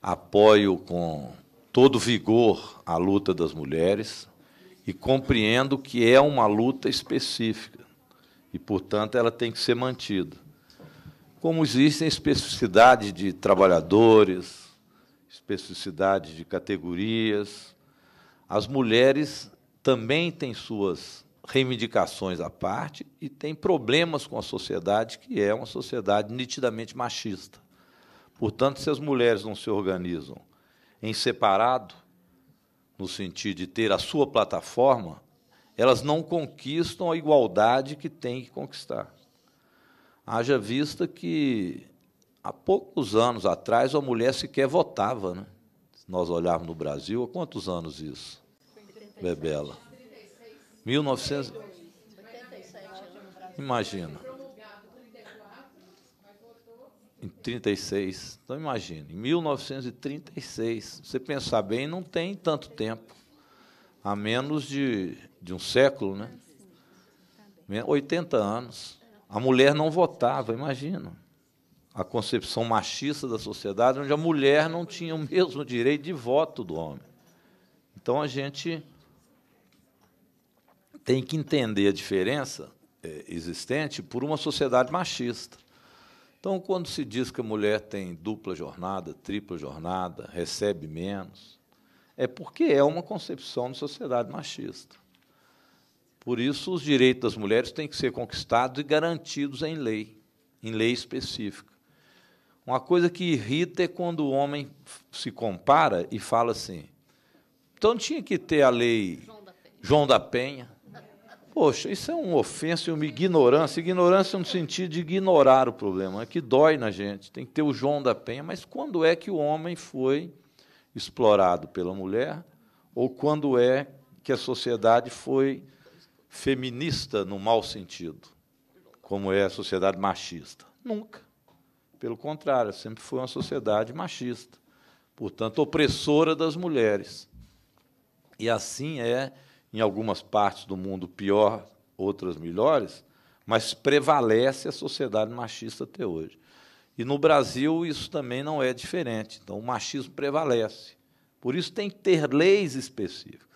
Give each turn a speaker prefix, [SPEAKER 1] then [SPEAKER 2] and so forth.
[SPEAKER 1] apoio com todo vigor a luta das mulheres e compreendo que é uma luta específica e, portanto, ela tem que ser mantida. Como existem especificidades de trabalhadores, especificidades de categorias, as mulheres também têm suas reivindicações à parte e têm problemas com a sociedade, que é uma sociedade nitidamente machista. Portanto, se as mulheres não se organizam em separado, no sentido de ter a sua plataforma, elas não conquistam a igualdade que têm que conquistar. Haja vista que há poucos anos atrás a mulher sequer votava, né? Se nós olharmos no Brasil, há quantos anos isso? Bebela. 1900 né? Imagina. Em 36. Então imagine, em 1936, você pensar bem, não tem tanto tempo. Há menos de, de um século, né? 80 anos. A mulher não votava, imagina. A concepção machista da sociedade, onde a mulher não tinha o mesmo direito de voto do homem. Então a gente tem que entender a diferença eh, existente por uma sociedade machista. Então, quando se diz que a mulher tem dupla jornada, tripla jornada, recebe menos, é porque é uma concepção de sociedade machista. Por isso, os direitos das mulheres têm que ser conquistados e garantidos em lei, em lei específica. Uma coisa que irrita é quando o homem se compara e fala assim: então tinha que ter a lei João da Penha. João da Penha Poxa, isso é um ofensa e uma ignorância. Ignorância no sentido de ignorar o problema, é que dói na gente. Tem que ter o João da Penha. Mas quando é que o homem foi explorado pela mulher? Ou quando é que a sociedade foi feminista no mau sentido, como é a sociedade machista? Nunca. Pelo contrário, sempre foi uma sociedade machista, portanto, opressora das mulheres. E assim é em algumas partes do mundo pior, outras melhores, mas prevalece a sociedade machista até hoje. E no Brasil isso também não é diferente. Então o machismo prevalece. Por isso tem que ter leis específicas.